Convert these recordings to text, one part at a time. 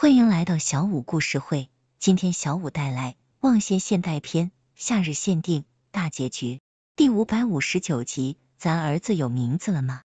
欢迎来到小五故事会，今天小五带来《忘羡现代篇》夏日限定大结局第五百五十九集，咱儿子有名字了吗？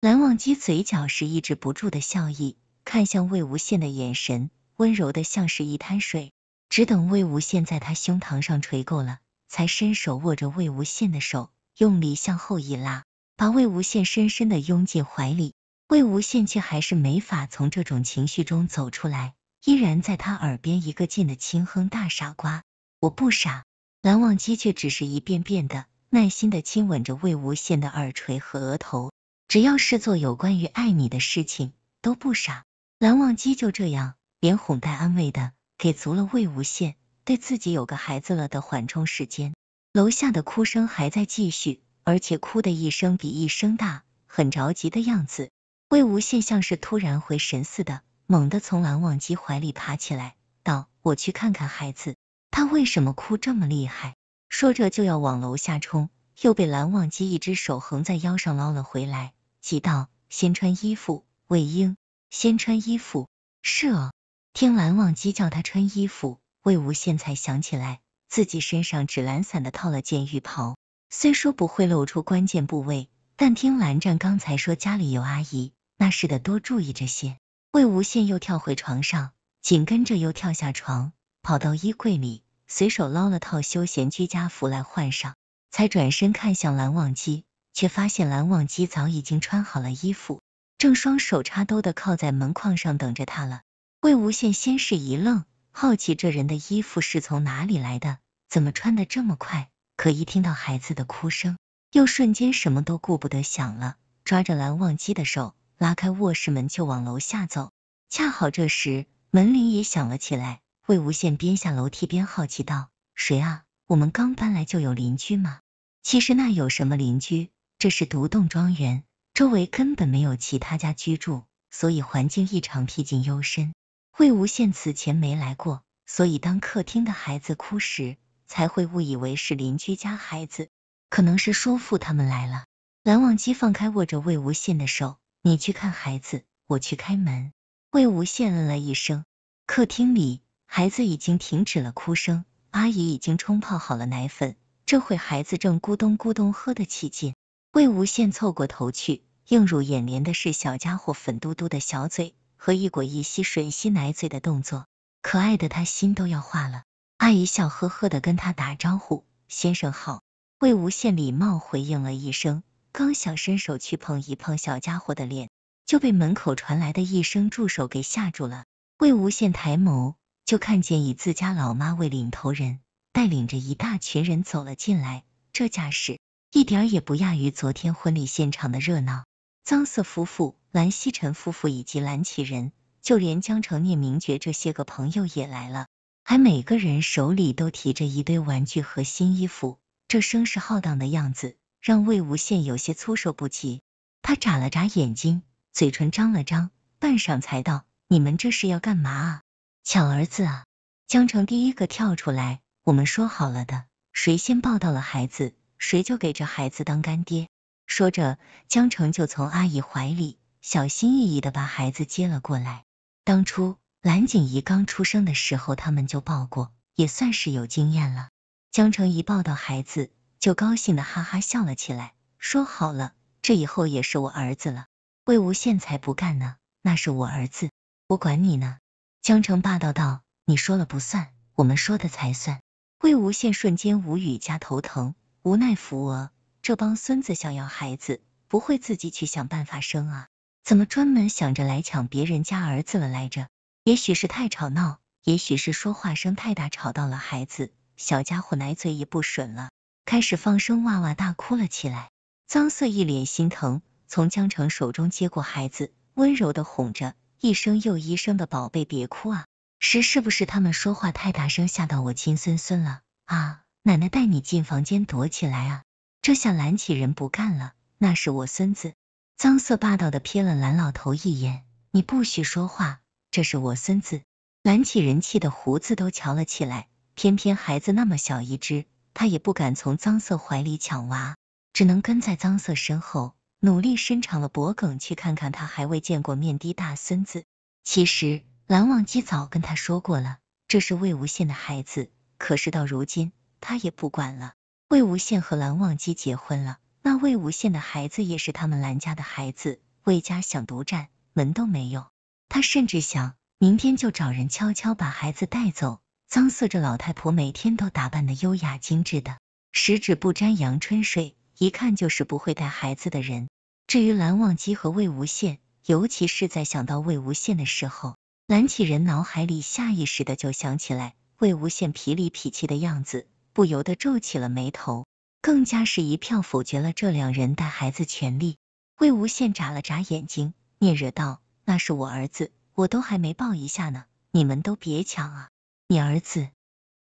蓝忘机嘴角是抑制不住的笑意，看向魏无羡的眼神温柔的像是一滩水，只等魏无羡在他胸膛上垂够了，才伸手握着魏无羡的手，用力向后一拉，把魏无羡深深的拥进怀里。魏无羡却还是没法从这种情绪中走出来，依然在他耳边一个劲的轻哼“大傻瓜，我不傻。”蓝忘机却只是一遍遍的耐心的亲吻着魏无羡的耳垂和额头，只要是做有关于爱你的事情，都不傻。蓝忘机就这样连哄带安慰的，给足了魏无羡对自己有个孩子了的缓冲时间。楼下的哭声还在继续，而且哭的一声比一声大，很着急的样子。魏无羡像是突然回神似的，猛地从蓝忘机怀里爬起来，道：“我去看看孩子，他为什么哭这么厉害？”说着就要往楼下冲，又被蓝忘机一只手横在腰上捞了回来，急道：“先穿衣服，魏婴，先穿衣服。”是哦，听蓝忘机叫他穿衣服，魏无羡才想起来自己身上只懒散的套了件浴袍，虽说不会露出关键部位，但听蓝湛刚才说家里有阿姨。那是得多注意这些。魏无羡又跳回床上，紧跟着又跳下床，跑到衣柜里，随手捞了套休闲居家服来换上，才转身看向蓝忘机，却发现蓝忘机早已经穿好了衣服，正双手插兜的靠在门框上等着他了。魏无羡先是一愣，好奇这人的衣服是从哪里来的，怎么穿的这么快？可一听到孩子的哭声，又瞬间什么都顾不得想了，抓着蓝忘机的手。拉开卧室门就往楼下走，恰好这时门铃也响了起来。魏无羡边下楼梯边好奇道：“谁啊？我们刚搬来就有邻居吗？”其实那有什么邻居，这是独栋庄园，周围根本没有其他家居住，所以环境异常僻静幽深。魏无羡此前没来过，所以当客厅的孩子哭时，才会误以为是邻居家孩子，可能是叔父他们来了。蓝忘机放开握着魏无羡的手。你去看孩子，我去开门。魏无羡嗯了一声。客厅里，孩子已经停止了哭声，阿姨已经冲泡好了奶粉，这会孩子正咕咚咕咚喝得起劲。魏无羡凑过头去，映入眼帘的是小家伙粉嘟嘟的小嘴和一裹一吸吮吸奶嘴的动作，可爱的他心都要化了。阿姨笑呵呵的跟他打招呼：“先生好。”魏无羡礼貌回应了一声。刚想伸手去碰一碰小家伙的脸，就被门口传来的一声助手给吓住了。魏无羡抬眸，就看见以自家老妈为领头人，带领着一大群人走了进来。这架势一点也不亚于昨天婚礼现场的热闹。脏四夫妇、蓝曦臣夫妇以及蓝启仁，就连江城聂明觉这些个朋友也来了，还每个人手里都提着一堆玩具和新衣服。这声势浩荡的样子。让魏无羡有些措手不及，他眨了眨眼睛，嘴唇张了张，半晌才道：“你们这是要干嘛啊？抢儿子啊？”江澄第一个跳出来：“我们说好了的，谁先抱到了孩子，谁就给这孩子当干爹。”说着，江澄就从阿姨怀里小心翼翼的把孩子接了过来。当初蓝景仪刚出生的时候，他们就抱过，也算是有经验了。江澄一抱到孩子。就高兴的哈哈笑了起来，说好了，这以后也是我儿子了。魏无羡才不干呢，那是我儿子，我管你呢。江澄霸道道，你说了不算，我们说的才算。魏无羡瞬间无语加头疼，无奈扶额，这帮孙子想要孩子，不会自己去想办法生啊？怎么专门想着来抢别人家儿子了来着？也许是太吵闹，也许是说话声太大吵到了孩子，小家伙奶嘴也不吮了。开始放声哇哇大哭了起来，脏色一脸心疼，从江城手中接过孩子，温柔的哄着，一声又一声的：“宝贝别哭啊！”“是是不是他们说话太大声，吓到我亲孙孙了啊？”“奶奶带你进房间躲起来啊！”这下蓝启人不干了，“那是我孙子！”脏色霸道的瞥了蓝老头一眼，“你不许说话，这是我孙子！”蓝启人气的胡子都翘了起来，偏偏孩子那么小一只。他也不敢从脏色怀里抢娃，只能跟在脏色身后，努力伸长了脖梗去看看他还未见过面的大孙子。其实蓝忘机早跟他说过了，这是魏无羡的孩子。可是到如今，他也不管了。魏无羡和蓝忘机结婚了，那魏无羡的孩子也是他们蓝家的孩子。魏家想独占，门都没有。他甚至想，明天就找人悄悄把孩子带走。桑四这老太婆每天都打扮的优雅精致的，十指不沾阳春水，一看就是不会带孩子的人。至于蓝忘机和魏无羡，尤其是在想到魏无羡的时候，蓝启仁脑海里下意识的就想起来魏无羡痞里痞气的样子，不由得皱起了眉头，更加是一票否决了这两人带孩子权利。魏无羡眨了眨眼睛，嗫嚅道：“那是我儿子，我都还没抱一下呢，你们都别抢啊！”你儿子？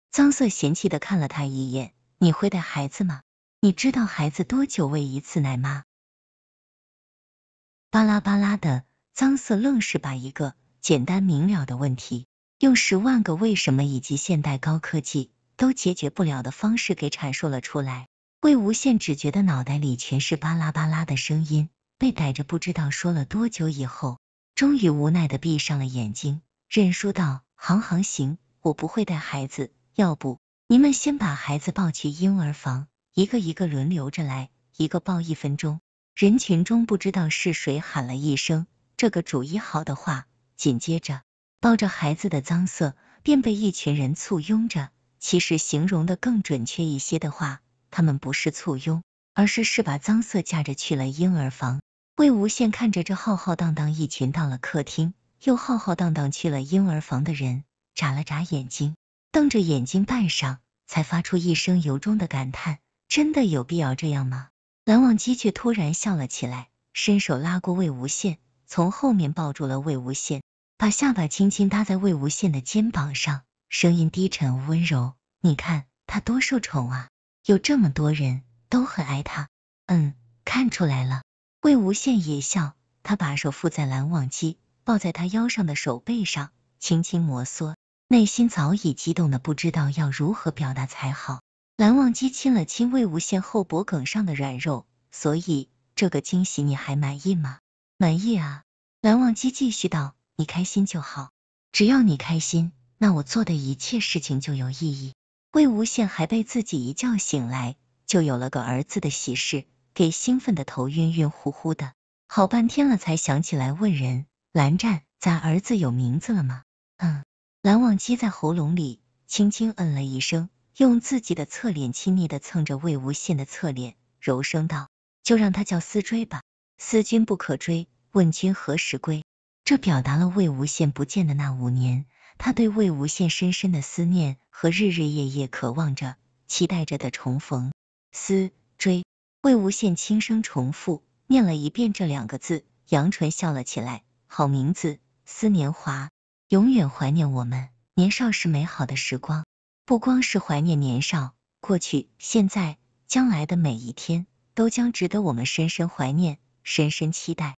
脏色嫌弃的看了他一眼。你会带孩子吗？你知道孩子多久喂一次奶吗？巴拉巴拉的，脏色愣是把一个简单明了的问题，用十万个为什么以及现代高科技都解决不了的方式给阐述了出来。魏无羡只觉得脑袋里全是巴拉巴拉的声音，被逮着不知道说了多久以后，终于无奈的闭上了眼睛，认输道：“行行行。”我不会带孩子，要不你们先把孩子抱去婴儿房，一个一个轮流着来，一个抱一分钟。人群中不知道是谁喊了一声“这个主意好”的话，紧接着抱着孩子的脏色便被一群人簇拥着。其实形容的更准确一些的话，他们不是簇拥，而是是把脏色架着去了婴儿房。魏无羡看着这浩浩荡荡一群到了客厅，又浩浩荡荡去了婴儿房的人。眨了眨眼睛，瞪着眼睛半晌，才发出一声由衷的感叹：“真的有必要这样吗？”蓝忘机却突然笑了起来，伸手拉过魏无羡，从后面抱住了魏无羡，把下巴轻轻搭在魏无羡的肩膀上，声音低沉温柔：“你看他多受宠啊，有这么多人都很爱他。”“嗯，看出来了。”魏无羡也笑，他把手附在蓝忘机抱在他腰上的手背上，轻轻摩挲。内心早已激动的不知道要如何表达才好，蓝忘机亲了亲魏无羡后脖梗上的软肉，所以这个惊喜你还满意吗？满意啊！蓝忘机继续道，你开心就好，只要你开心，那我做的一切事情就有意义。魏无羡还被自己一觉醒来就有了个儿子的喜事给兴奋的头晕晕乎乎的，好半天了才想起来问人，蓝湛，咱儿子有名字了吗？嗯。蓝忘机在喉咙里轻轻嗯了一声，用自己的侧脸亲昵的蹭着魏无羡的侧脸，柔声道：“就让他叫思追吧。”“思君不可追，问君何时归？”这表达了魏无羡不见的那五年，他对魏无羡深深的思念和日日夜夜渴望着、期待着的重逢。思追，魏无羡轻声重复念了一遍这两个字，扬唇笑了起来。好名字，思年华。永远怀念我们年少时美好的时光，不光是怀念年少，过去、现在、将来的每一天，都将值得我们深深怀念、深深期待。